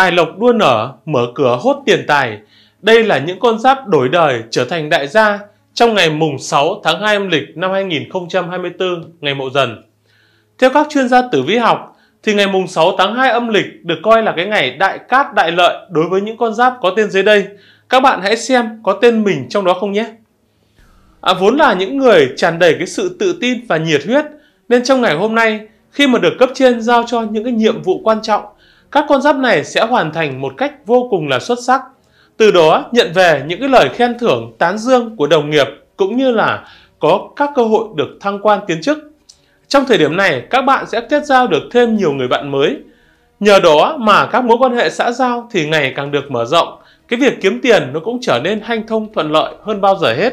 Tài lộc đua nở, mở cửa hốt tiền tài. Đây là những con giáp đổi đời trở thành đại gia trong ngày mùng 6 tháng 2 âm lịch năm 2024, ngày Mậu Dần. Theo các chuyên gia tử vi học, thì ngày mùng 6 tháng 2 âm lịch được coi là cái ngày đại cát đại lợi đối với những con giáp có tên dưới đây. Các bạn hãy xem có tên mình trong đó không nhé. À, vốn là những người tràn đầy cái sự tự tin và nhiệt huyết nên trong ngày hôm nay khi mà được cấp trên giao cho những cái nhiệm vụ quan trọng các con giáp này sẽ hoàn thành một cách vô cùng là xuất sắc. Từ đó nhận về những cái lời khen thưởng tán dương của đồng nghiệp cũng như là có các cơ hội được thăng quan tiến chức. Trong thời điểm này, các bạn sẽ kết giao được thêm nhiều người bạn mới. Nhờ đó mà các mối quan hệ xã giao thì ngày càng được mở rộng, cái việc kiếm tiền nó cũng trở nên hanh thông thuận lợi hơn bao giờ hết.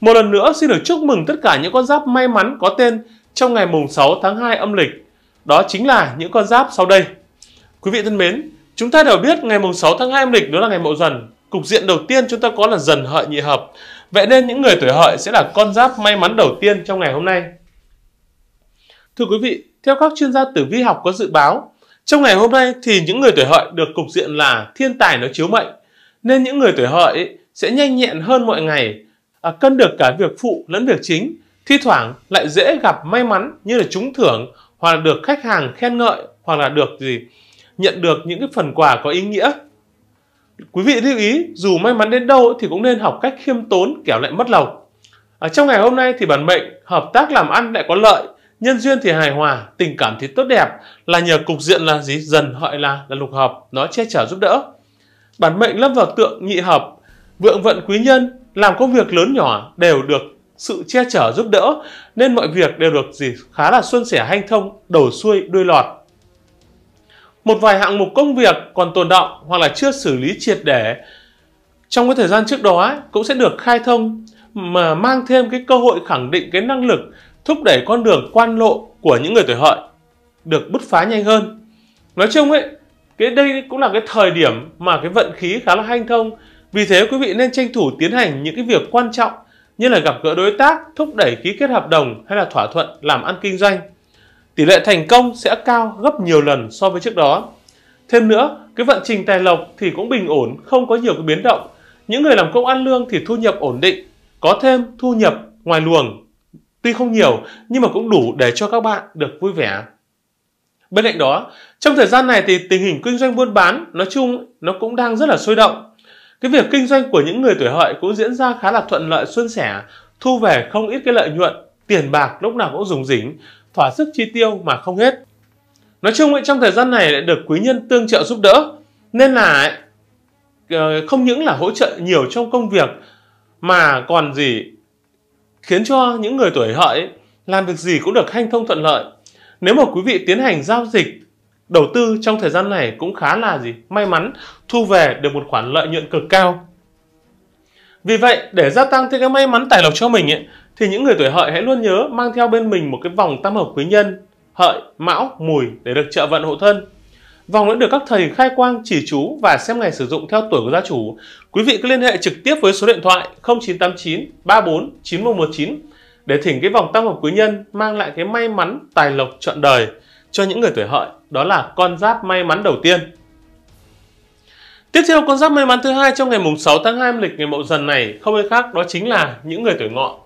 Một lần nữa xin được chúc mừng tất cả những con giáp may mắn có tên trong ngày mùng 6 tháng 2 âm lịch. Đó chính là những con giáp sau đây. Quý vị thân mến, chúng ta đều biết ngày mùng 6 tháng 2 âm lịch đó là ngày Mậu Dần. Cục diện đầu tiên chúng ta có là dần hợi nhị hợp. Vậy nên những người tuổi hợi sẽ là con giáp may mắn đầu tiên trong ngày hôm nay. Thưa quý vị, theo các chuyên gia tử vi học có dự báo, trong ngày hôm nay thì những người tuổi hợi được cục diện là thiên tài nó chiếu mệnh, nên những người tuổi hợi sẽ nhanh nhẹn hơn mọi ngày, à, cân được cả việc phụ lẫn việc chính, thi thoảng lại dễ gặp may mắn như là trúng thưởng hoặc là được khách hàng khen ngợi hoặc là được gì nhận được những cái phần quà có ý nghĩa. Quý vị lưu ý, dù may mắn đến đâu thì cũng nên học cách khiêm tốn kẻo lại mất lòng. Ở à, trong ngày hôm nay thì bản mệnh hợp tác làm ăn lại có lợi, nhân duyên thì hài hòa, tình cảm thì tốt đẹp, là nhờ cục diện là gì dần hợi là là lục hợp, nó che chở giúp đỡ. Bản mệnh lâm vào tượng nhị hợp, vượng vận quý nhân, làm công việc lớn nhỏ đều được sự che chở giúp đỡ nên mọi việc đều được gì khá là suôn sẻ hanh thông đầu xuôi đuôi lọt một vài hạng mục công việc còn tồn động hoặc là chưa xử lý triệt để trong cái thời gian trước đó ấy, cũng sẽ được khai thông mà mang thêm cái cơ hội khẳng định cái năng lực thúc đẩy con đường quan lộ của những người tuổi hợi được bứt phá nhanh hơn nói chung ấy cái đây cũng là cái thời điểm mà cái vận khí khá là hanh thông vì thế quý vị nên tranh thủ tiến hành những cái việc quan trọng như là gặp gỡ đối tác thúc đẩy ký kết hợp đồng hay là thỏa thuận làm ăn kinh doanh tỷ lệ thành công sẽ cao gấp nhiều lần so với trước đó. Thêm nữa, cái vận trình tài lộc thì cũng bình ổn, không có nhiều cái biến động. Những người làm công ăn lương thì thu nhập ổn định, có thêm thu nhập ngoài luồng. Tuy không nhiều nhưng mà cũng đủ để cho các bạn được vui vẻ. Bên cạnh đó, trong thời gian này thì tình hình kinh doanh buôn bán nói chung nó cũng đang rất là sôi động. Cái việc kinh doanh của những người tuổi hợi cũng diễn ra khá là thuận lợi xuân sẻ, thu về không ít cái lợi nhuận, tiền bạc lúc nào cũng dùng dính, thỏa sức chi tiêu mà không hết nói chung ấy, trong thời gian này lại được quý nhân tương trợ giúp đỡ nên là ờ, không những là hỗ trợ nhiều trong công việc mà còn gì khiến cho những người tuổi hợi làm việc gì cũng được hanh thông thuận lợi nếu mà quý vị tiến hành giao dịch đầu tư trong thời gian này cũng khá là gì may mắn thu về được một khoản lợi nhuận cực cao vì vậy để gia tăng thêm cái may mắn tài lộc cho mình ấy, thì những người tuổi hợi hãy luôn nhớ mang theo bên mình một cái vòng tam hợp quý nhân hợi mão mùi để được trợ vận hộ thân vòng đã được các thầy khai quang chỉ chú và xem ngày sử dụng theo tuổi của gia chủ quý vị cứ liên hệ trực tiếp với số điện thoại 0989 34 9119 để thỉnh cái vòng tam hợp quý nhân mang lại cái may mắn tài lộc trọn đời cho những người tuổi hợi đó là con giáp may mắn đầu tiên Tiếp theo con giáp may mắn thứ hai trong ngày mùng 6 tháng 2 lịch ngày Mậu Dần này không ai khác đó chính là những người tuổi Ngọ.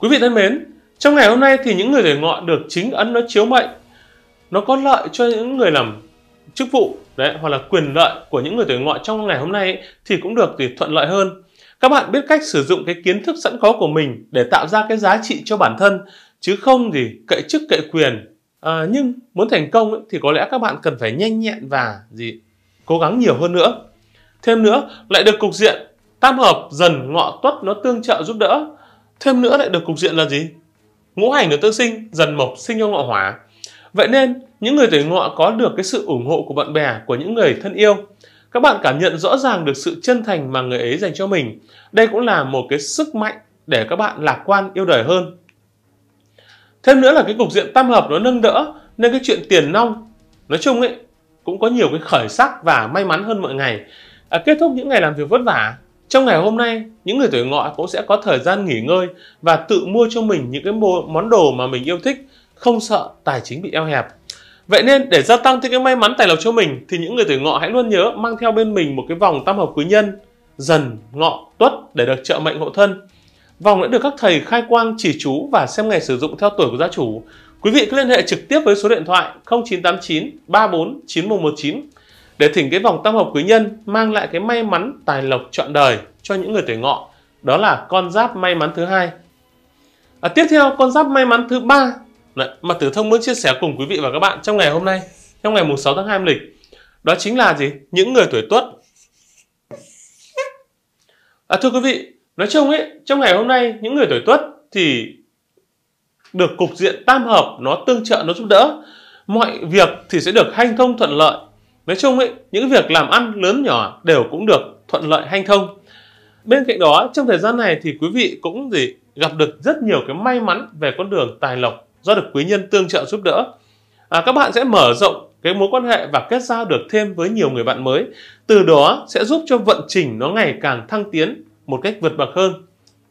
Quý vị thân mến, trong ngày hôm nay thì những người tuổi ngọ được chính ấn nó chiếu mệnh. Nó có lợi cho những người làm chức vụ đấy hoặc là quyền lợi của những người tuổi ngọ trong ngày hôm nay ấy, thì cũng được thì thuận lợi hơn. Các bạn biết cách sử dụng cái kiến thức sẵn có của mình để tạo ra cái giá trị cho bản thân chứ không thì cậy chức cậy quyền. À, nhưng muốn thành công ấy, thì có lẽ các bạn cần phải nhanh nhẹn và gì cố gắng nhiều hơn nữa. Thêm nữa, lại được cục diện tam hợp dần ngọ tuất nó tương trợ giúp đỡ Thêm nữa lại được cục diện là gì? Ngũ hành được tương sinh, dần mộc, sinh trong ngọ hỏa. Vậy nên, những người tuổi ngọ có được cái sự ủng hộ của bạn bè, của những người thân yêu. Các bạn cảm nhận rõ ràng được sự chân thành mà người ấy dành cho mình. Đây cũng là một cái sức mạnh để các bạn lạc quan yêu đời hơn. Thêm nữa là cái cục diện tam hợp nó nâng đỡ nên cái chuyện tiền nong nói chung ấy cũng có nhiều cái khởi sắc và may mắn hơn mọi ngày. À, kết thúc những ngày làm việc vất vả trong ngày hôm nay, những người tuổi ngọ cũng sẽ có thời gian nghỉ ngơi và tự mua cho mình những cái món đồ mà mình yêu thích, không sợ tài chính bị eo hẹp. Vậy nên để gia tăng thêm cái may mắn tài lộc cho mình thì những người tuổi ngọ hãy luôn nhớ mang theo bên mình một cái vòng tam hợp quý nhân dần, ngọ, tuất để được trợ mệnh hộ thân. Vòng đã được các thầy khai quang chỉ chú và xem ngày sử dụng theo tuổi của gia chủ. Quý vị cứ liên hệ trực tiếp với số điện thoại 0989 34 9119 để thỉnh cái vòng tam hợp quý nhân mang lại cái may mắn tài lộc trọn đời cho những người tuổi ngọ đó là con giáp may mắn thứ hai à, tiếp theo con giáp may mắn thứ ba mà tử thông muốn chia sẻ cùng quý vị và các bạn trong ngày hôm nay trong ngày mùng 6 tháng 2 âm lịch đó chính là gì những người tuổi tuất à, thưa quý vị nói chung ấy trong ngày hôm nay những người tuổi tuất thì được cục diện tam hợp nó tương trợ nó giúp đỡ mọi việc thì sẽ được hanh thông thuận lợi nói chung ấy những việc làm ăn lớn nhỏ đều cũng được thuận lợi hanh thông bên cạnh đó trong thời gian này thì quý vị cũng gì gặp được rất nhiều cái may mắn về con đường tài lộc do được quý nhân tương trợ giúp đỡ à, các bạn sẽ mở rộng cái mối quan hệ và kết giao được thêm với nhiều người bạn mới từ đó sẽ giúp cho vận trình nó ngày càng thăng tiến một cách vượt bậc hơn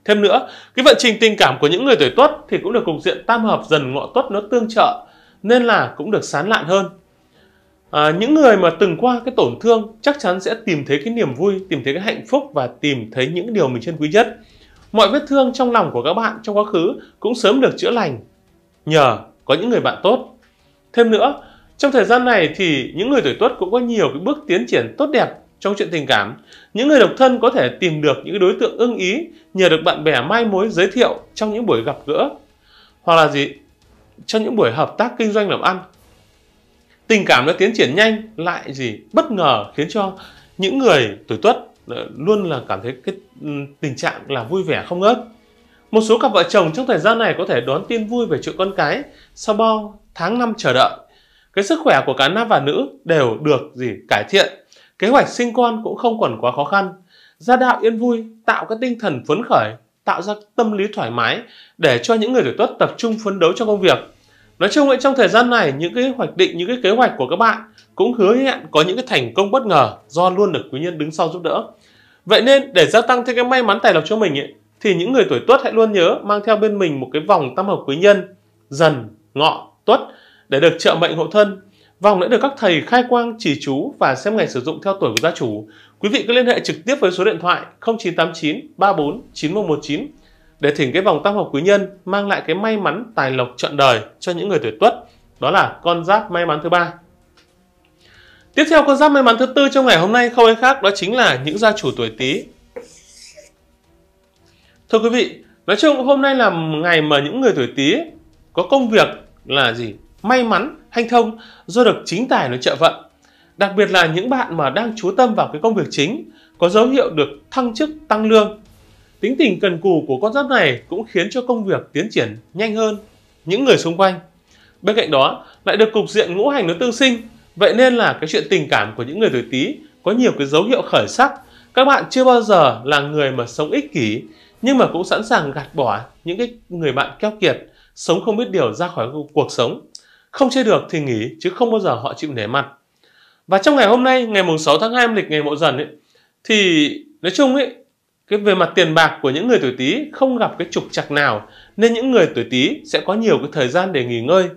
thêm nữa cái vận trình tình cảm của những người tuổi tuất thì cũng được cục diện tam hợp dần ngọ tuất nó tương trợ nên là cũng được sán lạn hơn À, những người mà từng qua cái tổn thương chắc chắn sẽ tìm thấy cái niềm vui, tìm thấy cái hạnh phúc và tìm thấy những điều mình trân quý nhất. Mọi vết thương trong lòng của các bạn trong quá khứ cũng sớm được chữa lành nhờ có những người bạn tốt. Thêm nữa, trong thời gian này thì những người tuổi tuất cũng có nhiều cái bước tiến triển tốt đẹp trong chuyện tình cảm. Những người độc thân có thể tìm được những đối tượng ưng ý nhờ được bạn bè mai mối giới thiệu trong những buổi gặp gỡ hoặc là gì trong những buổi hợp tác kinh doanh làm ăn tình cảm nó tiến triển nhanh lại gì bất ngờ khiến cho những người tuổi tuất ờ, luôn là cảm thấy cái ừ, tình trạng là vui vẻ không ngớt một số cặp vợ chồng trong thời gian này có thể đón tin vui về chuyện con cái sau bao tháng năm chờ đợi cái sức khỏe của cả nam và nữ đều được gì cải thiện kế hoạch sinh con cũng không còn quá khó khăn gia đạo yên vui tạo cái tinh thần phấn khởi tạo ra tâm lý thoải mái để cho những người tuổi tuất tập trung phấn đấu cho công việc Nói chung ấy, trong thời gian này những cái hoạch định, những cái kế hoạch của các bạn cũng hứa hẹn có những cái thành công bất ngờ do luôn được quý nhân đứng sau giúp đỡ. Vậy nên để gia tăng thêm cái may mắn tài lộc cho mình ấy, thì những người tuổi Tuất hãy luôn nhớ mang theo bên mình một cái vòng tam hợp quý nhân dần, ngọ, Tuất để được trợ mệnh hộ thân. Vòng đã được các thầy khai quang chỉ chú và xem ngày sử dụng theo tuổi của gia chủ. Quý vị cứ liên hệ trực tiếp với số điện thoại 0989 34 9119 để thỉnh cái vòng tam hợp quý nhân mang lại cái may mắn tài lộc trọn đời cho những người tuổi tuất đó là con giáp may mắn thứ ba tiếp theo con giáp may mắn thứ tư trong ngày hôm nay không ai khác đó chính là những gia chủ tuổi tý thưa quý vị nói chung hôm nay là ngày mà những người tuổi tý có công việc là gì may mắn hanh thông do được chính tài nó trợ vận đặc biệt là những bạn mà đang chú tâm vào cái công việc chính có dấu hiệu được thăng chức tăng lương Tính tình cần cù của con giáp này cũng khiến cho công việc tiến triển nhanh hơn những người xung quanh. Bên cạnh đó, lại được cục diện ngũ hành nó tương sinh, vậy nên là cái chuyện tình cảm của những người tuổi Tý có nhiều cái dấu hiệu khởi sắc. Các bạn chưa bao giờ là người mà sống ích kỷ, nhưng mà cũng sẵn sàng gạt bỏ những cái người bạn keo kiệt, sống không biết điều ra khỏi cuộc sống. Không chơi được thì nghỉ chứ không bao giờ họ chịu nể mặt. Và trong ngày hôm nay, ngày mùng 6 tháng 2 âm lịch ngày Mậu Dần ấy thì nói chung ấy cái về mặt tiền bạc của những người tuổi Tý không gặp cái trục trặc nào nên những người tuổi Tý sẽ có nhiều cái thời gian để nghỉ ngơi.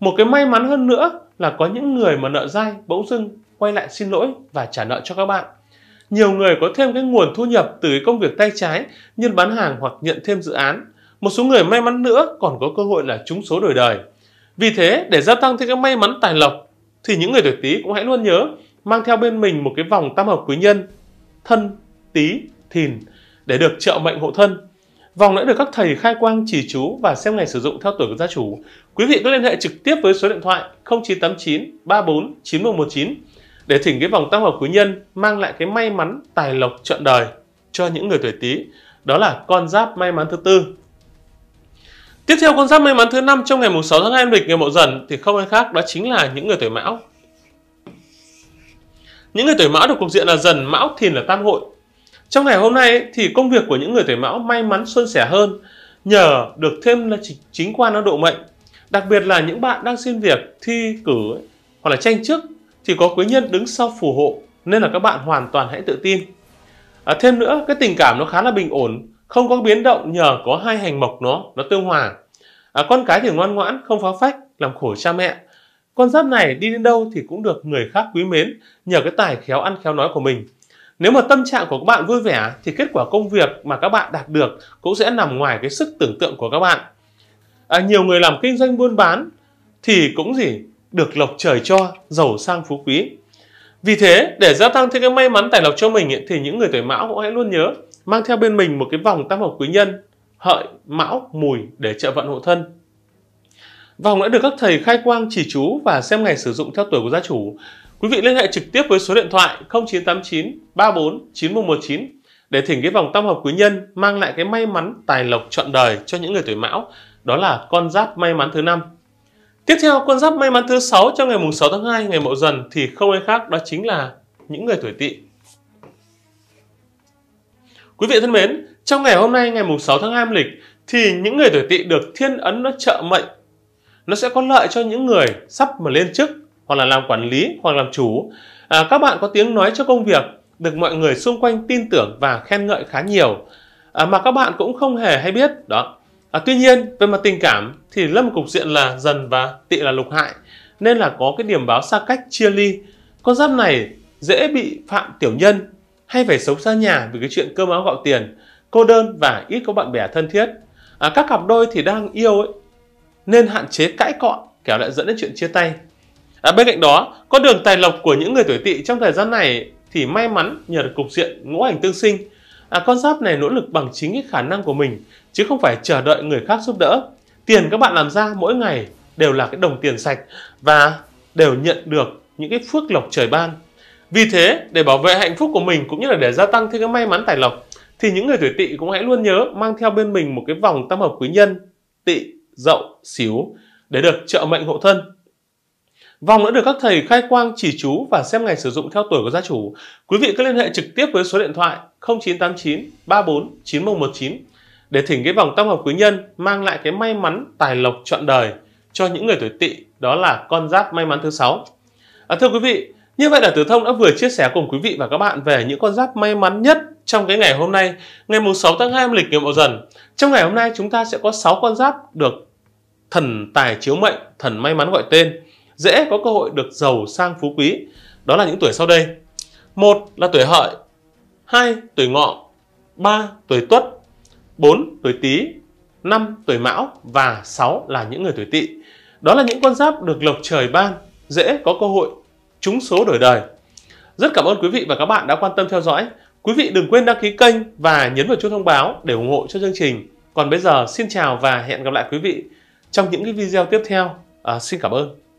Một cái may mắn hơn nữa là có những người mà nợ dai bỗng dưng quay lại xin lỗi và trả nợ cho các bạn. Nhiều người có thêm cái nguồn thu nhập từ cái công việc tay trái như bán hàng hoặc nhận thêm dự án. Một số người may mắn nữa còn có cơ hội là trúng số đổi đời. Vì thế, để gia tăng thêm cái may mắn tài lộc thì những người tuổi Tý cũng hãy luôn nhớ mang theo bên mình một cái vòng tam hợp quý nhân thân, Tý, Thìn để được trợ mệnh hộ thân. Vòng đã được các thầy khai quang chỉ chú và xem ngày sử dụng theo tuổi của gia chủ. Quý vị cứ liên hệ trực tiếp với số điện thoại 0989 34 9119 để thỉnh cái vòng tăng hợp quý nhân mang lại cái may mắn tài lộc trọn đời cho những người tuổi Tý. Đó là con giáp may mắn thứ tư. Tiếp theo con giáp may mắn thứ năm trong ngày mùng 6 tháng 2 lịch ngày Mậu Dần thì không ai khác đó chính là những người tuổi Mão. Những người tuổi Mão được cục diện là Dần, Mão, Thìn là Tam hội. Trong ngày hôm nay thì công việc của những người tuổi mão may mắn suôn sẻ hơn nhờ được thêm là chính, quan nó độ mệnh. Đặc biệt là những bạn đang xin việc, thi cử hoặc là tranh chức thì có quý nhân đứng sau phù hộ nên là các bạn hoàn toàn hãy tự tin. À, thêm nữa cái tình cảm nó khá là bình ổn, không có biến động nhờ có hai hành mộc nó nó tương hòa. À, con cái thì ngoan ngoãn, không phá phách, làm khổ cha mẹ. Con giáp này đi đến đâu thì cũng được người khác quý mến nhờ cái tài khéo ăn khéo nói của mình. Nếu mà tâm trạng của các bạn vui vẻ thì kết quả công việc mà các bạn đạt được cũng sẽ nằm ngoài cái sức tưởng tượng của các bạn. À, nhiều người làm kinh doanh buôn bán thì cũng gì được lộc trời cho, giàu sang phú quý. Vì thế, để gia tăng thêm cái may mắn tài lộc cho mình ấy, thì những người tuổi mão cũng hãy luôn nhớ mang theo bên mình một cái vòng tam hợp quý nhân hợi mão mùi để trợ vận hộ thân Vòng đã được các thầy khai quang chỉ chú và xem ngày sử dụng theo tuổi của gia chủ. Quý vị liên hệ trực tiếp với số điện thoại 0989 34 9119 để thỉnh cái vòng tam hợp quý nhân mang lại cái may mắn tài lộc trọn đời cho những người tuổi mão, đó là con giáp may mắn thứ năm. Tiếp theo, con giáp may mắn thứ 6 trong ngày mùng 6 tháng 2 ngày Mậu Dần thì không ai khác đó chính là những người tuổi Tỵ. Quý vị thân mến, trong ngày hôm nay ngày mùng 6 tháng 2 âm lịch thì những người tuổi Tỵ được thiên ấn nó trợ mệnh. Nó sẽ có lợi cho những người sắp mà lên chức hoặc là làm quản lý hoặc làm chủ à, các bạn có tiếng nói cho công việc được mọi người xung quanh tin tưởng và khen ngợi khá nhiều à, mà các bạn cũng không hề hay biết đó à, tuy nhiên về mặt tình cảm thì lâm cục diện là dần và tị là lục hại nên là có cái điểm báo xa cách chia ly con giáp này dễ bị phạm tiểu nhân hay phải sống xa nhà vì cái chuyện cơm áo gạo tiền cô đơn và ít có bạn bè thân thiết à, các cặp đôi thì đang yêu ấy nên hạn chế cãi cọ kéo lại dẫn đến chuyện chia tay À, bên cạnh đó, con đường tài lộc của những người tuổi tỵ trong thời gian này thì may mắn nhờ được cục diện ngũ hành tương sinh. À, con giáp này nỗ lực bằng chính cái khả năng của mình, chứ không phải chờ đợi người khác giúp đỡ. Tiền các bạn làm ra mỗi ngày đều là cái đồng tiền sạch và đều nhận được những cái phước lộc trời ban. Vì thế, để bảo vệ hạnh phúc của mình cũng như là để gia tăng thêm cái may mắn tài lộc, thì những người tuổi tỵ cũng hãy luôn nhớ mang theo bên mình một cái vòng tam hợp quý nhân, tỵ, dậu, xíu để được trợ mệnh hộ thân Vòng đã được các thầy khai quang chỉ chú và xem ngày sử dụng theo tuổi của gia chủ. Quý vị cứ liên hệ trực tiếp với số điện thoại 0989 34 9119 để thỉnh cái vòng tam hợp quý nhân mang lại cái may mắn tài lộc trọn đời cho những người tuổi tỵ đó là con giáp may mắn thứ sáu à, thưa quý vị như vậy là tử thông đã vừa chia sẻ cùng quý vị và các bạn về những con giáp may mắn nhất trong cái ngày hôm nay ngày mùng 6 tháng 2 âm lịch ngày mậu dần trong ngày hôm nay chúng ta sẽ có 6 con giáp được thần tài chiếu mệnh thần may mắn gọi tên dễ có cơ hội được giàu sang phú quý. Đó là những tuổi sau đây. Một là tuổi hợi, hai tuổi ngọ, ba tuổi tuất, bốn tuổi tý, năm tuổi mão và sáu là những người tuổi tỵ. Đó là những con giáp được lộc trời ban, dễ có cơ hội trúng số đổi đời. Rất cảm ơn quý vị và các bạn đã quan tâm theo dõi. Quý vị đừng quên đăng ký kênh và nhấn vào chuông thông báo để ủng hộ cho chương trình. Còn bây giờ xin chào và hẹn gặp lại quý vị trong những cái video tiếp theo. À, xin cảm ơn.